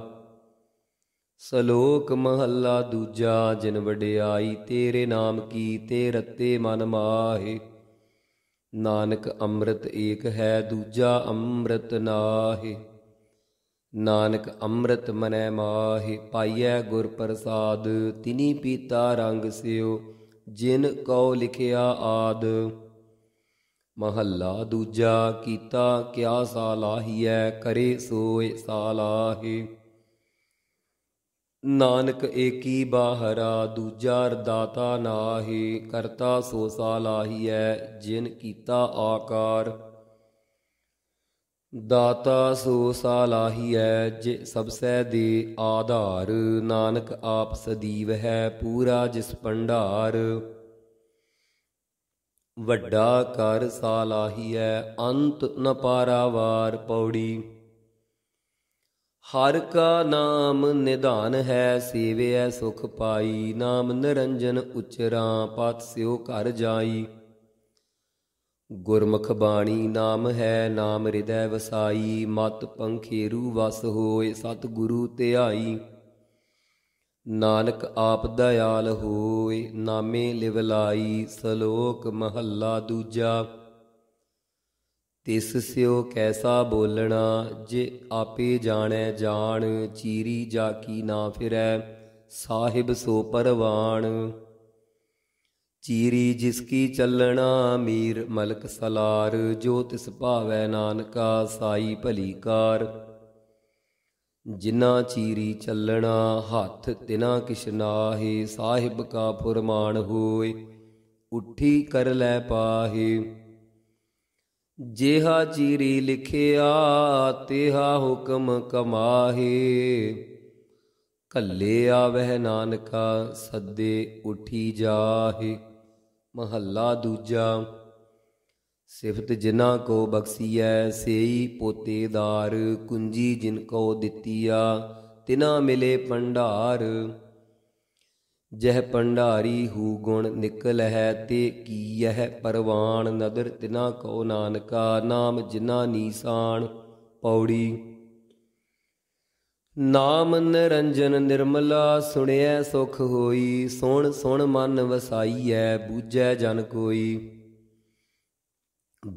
ਸਲੋਕ ਮਹੱਲਾ ਦੂਜਾ ਜਿਨ ਵਡਿਆਈ ਤੇਰੇ ਨਾਮ ਕੀ ਤੇ ਰਤੇ ਮਨ ਮਾਹੇ ਨਾਨਕ ਅੰਮ੍ਰਿਤ ਏਕ ਹੈ ਦੂਜਾ ਅੰਮ੍ਰਿਤ ਨਾਹੀ ਨਾਨਕ ਅੰਮ੍ਰਿਤ ਮਨੈ ਮਾਹੀ ਪਾਈਐ ਗੁਰ ਪ੍ਰਸਾਦ ਤਿਨੀ ਪੀਤਾ ਰੰਗ ਸਿਓ ਜਿਨ ਕਉ ਲਿਖਿਆ ਆਦ ਮਹੱਲਾ ਦੂਜਾ ਕੀਤਾ ਕਿਆ ਸਾਲਾਹੀਐ ਕਰੇ ਸੋਇ ਸਾਲਾਹੇ ਨਾਨਕ ਏਕੀ ਬਾਹਰਾ ਦੂਜਾ ਅਰਦਾਤਾ ਨਾਹੀ ਕਰਤਾ ਸੋ ਸਾ ਲਾਹੀਐ ਜਿਨ ਕੀਤਾ ਆਕਾਰ ਦਾਤਾ ਸੋ ਸਾ ਲਾਹੀਐ ਜੇ ਸਭ ਸੈ ਦੇ ਆਧਾਰ ਨਾਨਕ ਆਪ ਸਦੀਵ ਹੈ ਪੂਰਾ ਜਿਸ ਭੰਡਾਰ ਵੱਡਾ ਕਰ ਸਾ ਲਾਹੀਐ ਅੰਤ ਨ ਵਾਰ ਪੌੜੀ ਹਰ ਕਾ ਨਾਮ ਨਿਧਾਨ ਹੈ ਸੇਵਿਐ ਸੁਖ ਪਾਈ ਨਾਮ ਨਿਰੰਜਨ ਉਚਰਾ ਪਤ ਸਿਓ ਘਰ ਜਾਈ ਗੁਰਮੁਖ ਬਾਣੀ ਨਾਮ ਹੈ ਨਾਮ ਹਿਰਦੈ ਵਸਾਈ ਮਤ ਪੰਖੇਰੂ ਵਸ ਹੋਏ ਸਤ ਗੁਰੂ ਧਿਆਈ ਨਾਨਕ ਆਪ ਦਇਆਲ ਹੋਏ ਨਾਮੇ ਲਿਵਲਾਈ ਸਲੋਕ ਮਹੱਲਾ ਦੂਜਾ ਤਿਸ ਸਿਓ ਕੈਸਾ ਬੋਲਣਾ ਜੇ ਆਪੇ ਜਾਣੈ ਜਾਣ ਚੀਰੀ ਜਾ ਕੀ ਨਾ ਫਿਰੈ ਸਾਹਿਬ ਸੋ ਪਰਵਾਣ ਚੀਰੀ ਜਿਸ ਕੀ ਚੱਲਣਾ ਮੀਰ ਮਲਕ ਸਲਾਰ ਜੋ ਤਿਸ ਭਾਵੈ ਨਾਨਕਾ ਸਾਈ ਭਲੀਕਾਰ ਜਿਨਾ ਚੀਰੀ ਚੱਲਣਾ ਹੱਥ ਤਿਨਾ ਨਾਹੀ ਸਾਹਿਬ ਕਾ ਫੁਰਮਾਨ ਹੋਏ ਉੱਠੀ ਕਰ ਲੈ ਪਾਹੀ ਜਿਹਾ ਚੀਰੀ ਲਿਖਿਆ ਤਿਹਾ ਹੁਕਮ ਕਮਾਹੇ ਕੱਲੇ ਆਵਹਿ ਨਾਨਕਾ ਸੱਦੇ ਉਠੀ ਜਾਹੇ ਮਹੱਲਾ ਦੂਜਾ ਸਿਫਤ ਜਿਨਾ ਕੋ ਬਖਸੀਐ ਸੇਈ ਪੋਤੇਦਾਰ ਕੁੰਜੀ ਜਿਨ ਕੋ ਦਿੱਤੀਆ ਤਿਨਾ ਮਿਲੇ ਭੰਡਾਰ ਜਹ ਪੰਡਾਰੀ ਹੂ ਗੁਣ ਨਿਕਲ ਹੈ ਤੇ ਕੀ ਇਹ ਪਰਵਾਨ ਨਦਰ ਤਿਨਾ ਕੋ ਨਾਨਕਾ ਨਾਮ ਜਿਨਾ ਨੀਸਾਨ ਪੌੜੀ ਨਾਮ ਨਰੰਜਨ ਨਿਰਮਲਾ ਸੁਣਿਐ ਸੁਖ ਹੋਈ ਸੁਣ ਸੁਣ ਮਨ ਵਸਾਈਐ ਬੂਝੈ ਜਨ ਕੋਈ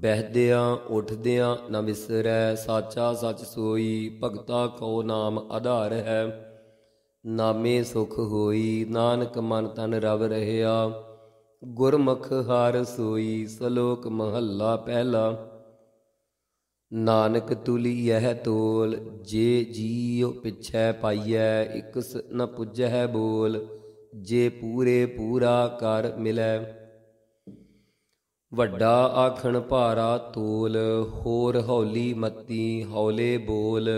ਬਹਿਦਿਆਂ ਉਠਦਿਆਂ ਨ ਵਿਸਰੈ ਸਾਚਾ ਸਚ ਸੋਈ ਭਗਤਾ ਕੋ ਨਾਮ ਆਧਾਰ ਹੈ ਨਾਮੇ ਸੁਖ ਹੋਈ ਨਾਨਕ ਮਨ ਤਨ ਰਵ ਰਹਿਆ ਗੁਰਮੁਖ ਹਾਰ ਸੋਈ ਸਲੋਕ ਮਹੱਲਾ ਪਹਿਲਾ ਨਾਨਕ ਤੁਲੀ ਇਹ ਤੋਲ ਜੇ ਜੀਉ ਪਿਛੈ ਪਾਈਐ ਇਕਸ ਨ ਪੁੱਜਹਿ ਬੋਲ ਜੇ ਪੂਰੇ ਪੂਰਾ ਕਰ ਮਿਲੈ ਵੱਡਾ ਆਖਣ ਭਾਰਾ ਤੋਲ ਹੋਰ ਹੌਲੀ ਮੱਤੀ ਹੌਲੇ ਬੋਲ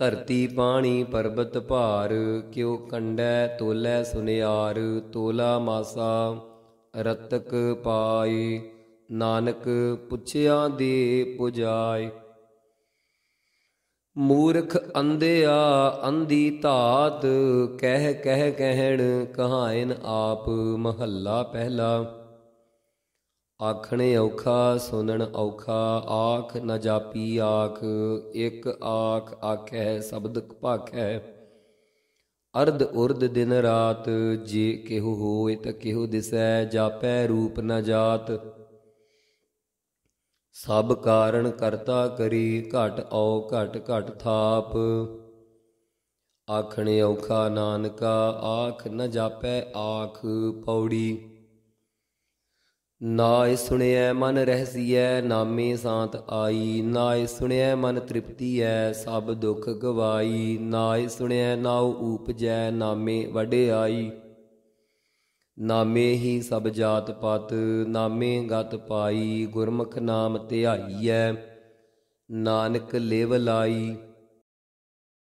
ਧਰਤੀ ਪਾਣੀ ਪਰਬਤ ਭਾਰ ਕਿਉ ਕੰਡੈ ਤੋਲੇ ਸੁਨਿਆਰ ਤੋਲਾ ਮਾਸਾ ਰਤਕ ਪਾਈ ਨਾਨਕ ਪੁੱਛਿਆ ਦੇ ਪੁਜਾਇ ਮੂਰਖ ਅੰਧਿਆ ਅੰਧੀ ਧਾਤ ਕਹਿ ਕਹਿ ਕਹਿਣ ਕਹਾਇਨ ਆਪ ਮਹੱਲਾ ਪਹਿਲਾ ਆਖਣੇ ਔਖਾ ਸੁਣਨ ਔਖਾ ਆਖ ਨ ਜਾਪੀ ਆਖ ਇੱਕ ਆਖ ਆਖੈ ਸ਼ਬਦ ਭਾਖੈ ਅਰਧ ਉਰਧ ਦਿਨ ਰਾਤ ਜੇ ਕਿਹੋ ਹੋਇ ਤ ਕਿਹੋ ਦਿਸੈ ਜਾਪੈ ਰੂਪ ਨ ਜਾਤ ਸਭ ਕਾਰਨ ਕਰਤਾ ਕਰੀ ਘਟ ਔ ਘਟ ਘਟ ਥਾਪ ਆਖਣੇ ਔਖਾ ਨਾਨਕਾ ਆਖ ਨ ਜਾਪੈ ਆਖ ਪੌੜੀ ਨਾਇ ਸੁਣਿਐ ਮਨ ਰਹਿਸੀਐ ਨਾਮੇ ਸਾਤ ਆਈ ਨਾਇ ਸੁਣਿਐ ਮਨ ਤ੍ਰਿਪਤੀਐ ਸਭ ਦੁੱਖ ਗਵਾਈ ਨਾਇ ਸੁਣਿਐ ਨਾਉ ਊਪਜੈ ਨਾਮੇ ਵਡਿਆਈ ਨਾਮੇ ਹੀ ਸਭ ਜਾਤ ਪਤ ਨਾਮੇ ਗਤ ਪਾਈ ਗੁਰਮੁਖ ਨਾਮ ਧਿਆਈਐ ਨਾਨਕ ਲੇਵ ਲਾਈ